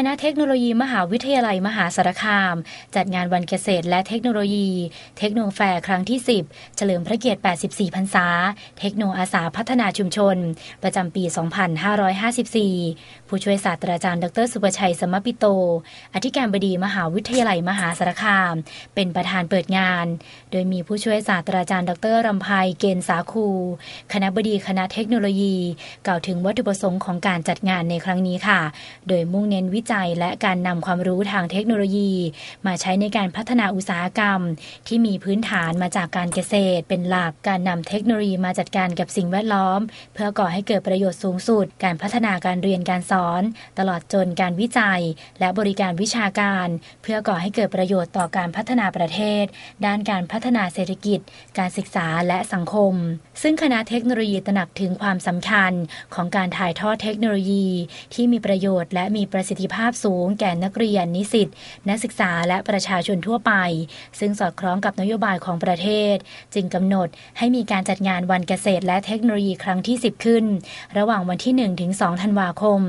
คณะเทคโนโลยี มหาวิทยาลัยมหาสารคาม จัดงานวันเกษตร และเทคโนโลยี เทคโนแฟร์ครั้งที่ 10เฉลิมพระเกียรติ 84 พรรษา เทคโนอาสาพัฒนาชุมชน ประจำปี 2554 ผู้ช่วยศาสตราจารย์ดรสุประชัยสมปิโต อธิการบดีมหาวิทยาลัยมหาสารคาม เป็นประธานเปิดงาน โดยมีผู้ช่วยศาสตราจารย์ดรรำไพเกณฑ์สาคูคณะบดีคณะเทคโนโลยีกล่าวถึงวัตถุประสงค์ของการจัดงานในครั้งนี้ค่ะ โดยมุ่งเน้นวิจัยและการนำความรู้ทางเทคโนโลยี มาใช้ในการพัฒนาอุตสาหกรรม ที่มีพื้นฐานมาจากการเกษตร เป็นหลักการนำเทคโนโลยีมาจัดการกับสิ่งแวดล้อม เพื่อก่อให้เกิดประโยชน์สูงสุด การพัฒนาการเรียนการสอน ตลอดจนการวิจัยและบริการวิชาการ เพื่อก่อให้เกิดประโยชน์ต่อการพัฒนาประเทศ ด้านการพัฒนาเศรษฐกิจ การศึกษาและสังคม ซึ่งคณะเทคโนโลยีตระหนักถึงความสำคัญของการถ่ายทอดเทคโนโลยี ที่มีประโยชน์และมีประสิทธิภาพภาพสูงแก่นักเรียนนิสิตนักศึกษาและประชาชนทั่วไป ซึ่งสอดคล้องกับนโยบายของประเทศ จึงกำหนดให้มีการจัดงานวันเกษตรและเทคโนโลยีครั้งที่ 10 ขึ้น ระหว่างวันที่1ถึง2ธันวาคม 2554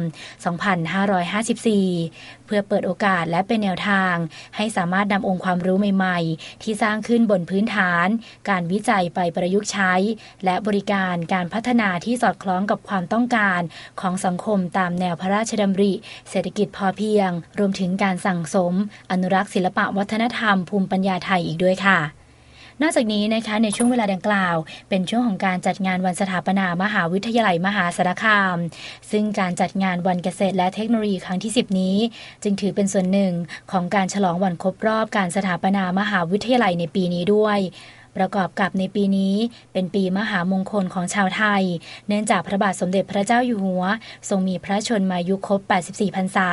เพื่อเปิดโอกาสและเป็นแนวทาง ให้สามารถนำองค์ความรู้ใหม่ๆ ที่สร้างขึ้นบนพื้นฐาน การวิจัยไปประยุกต์ใช้ และบริการการพัฒนาที่สอดคล้องกับความต้องการ ของสังคมตามแนวพระราชดำริ เศรษฐกิจพอเพียง รวมถึงการสั่งสม อนุรักษ์ศิลปะวัฒนธรรมภูมิปัญญาไทยอีกด้วยค่ะนอกจากนี้นะคะในช่วงเวลาดังกล่าว เป็นช่วงของการจัดงานวันสถาปนามหาวิทยาลัยมหาสารคาม ซึ่งการจัดงานวันเกษตรและเทคโนโลยีครั้งที่10นี้ จึงถือเป็นส่วนหนึ่งของการฉลองวันครบรอบการสถาปนามหาวิทยาลัยในปีนี้ด้วยประกอบกับในปีนี้ เป็นปีมหามงคลของชาวไทย เนื่องจากพระบาทสมเด็จพระเจ้าอยู่หัว ทรงมีพระชนมายุครบ 84 พรรษา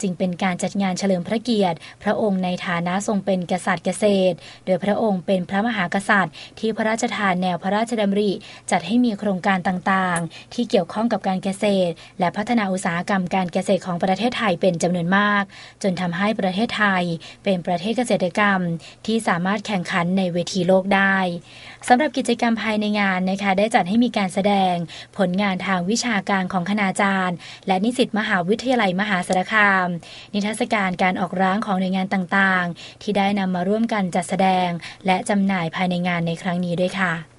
จึงเป็นการจัดงานเฉลิมพระเกียรติ พระองค์ในฐานะทรงเป็นกษัตริย์เกษตร โดยพระองค์เป็นพระมหากษัตริย์ ที่พระราชทานแนวพระราชดำริจัดให้มีโครงการต่างๆ ที่เกี่ยวข้องกับการเกษตร และพัฒนาอุตสาหกรรม การเกษตรของประเทศไทยเป็นจำนวนมาก จนทำให้ประเทศไทย เป็นประเทศเกษตรกรรม ที่สามารถแข่งขันในเวทีโลกได้สำหรับกิจกรรมภายในงานนะคะได้จัดให้มีการแสดง ผลงานทางวิชาการของคณาจารย์ และนิสิตมหาวิทยาลัยมหาสารคาม นิทรรศการการออกร้างของหน่วยงานต่างๆ ที่ได้นำมาร่วมกันจัดแสดง และจำหน่ายภายในงานในครั้งนี้ด้วยค่ะ